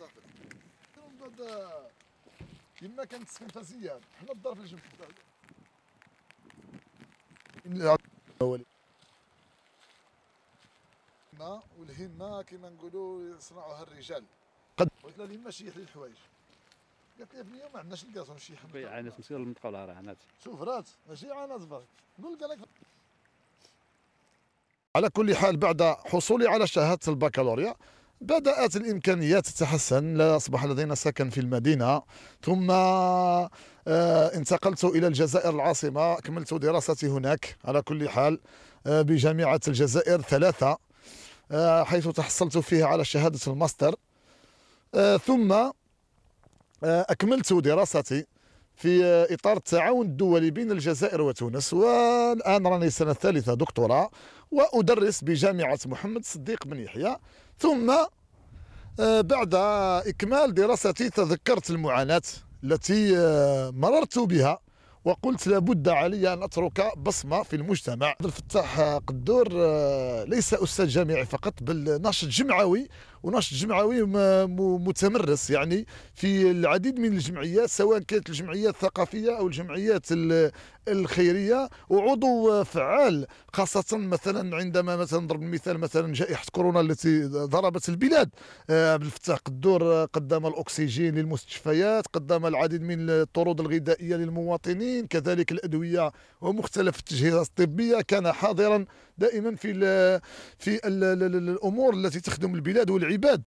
صافي كما كانت السنفاسيه حنا الظرف اللي الهمه والهمه كما نقولوا يصنعوها الرجال قد قلت لها الهمه شي حلي الحوايج قالت لي بنيه ما عندناش نقاسهم شي حمد بي عانات مسكين المنطقه ولا راه عانات شوف رات ماشي عانات برك نقول لك على كل حال بعد حصولي على شهاده البكالوريا بدأت الإمكانيات تتحسن لا أصبح لدينا سكن في المدينة ثم آه، انتقلت إلى الجزائر العاصمة أكملت دراستي هناك على كل حال آه، بجامعة الجزائر ثلاثة آه، حيث تحصلت فيها على شهادة الماستر ثم أكملت دراستي في اطار التعاون الدولي بين الجزائر وتونس والان راني سنه ثالثه دكتوراه وادرس بجامعه محمد صديق بن يحيى ثم آه، بعد اكمال دراستي تذكرت المعاناه التي آه، مررت بها وقلت لابد علي أن أترك بصمة في المجتمع عبد الفتاح قدور آه، ليس أستاذ جامعي فقط بل ناشط جمعوي وناشط جمعوي متمرس يعني في العديد من الجمعيات سواء كانت الجمعيات الثقافية أو الجمعيات الخيرية وعضو فعال خاصة مثلا عندما مثلا نضرب المثال مثلا جائحة كورونا التي ضربت البلاد آه، عبد الفتاح قدور قدم الأكسجين للمستشفيات قدم العديد من الطرود الغذائية للمواطنين الفنانين كذلك الادويه ومختلف التجهيزات الطبيه كان حاضرا دائما في في الامور التي تخدم البلاد والعباد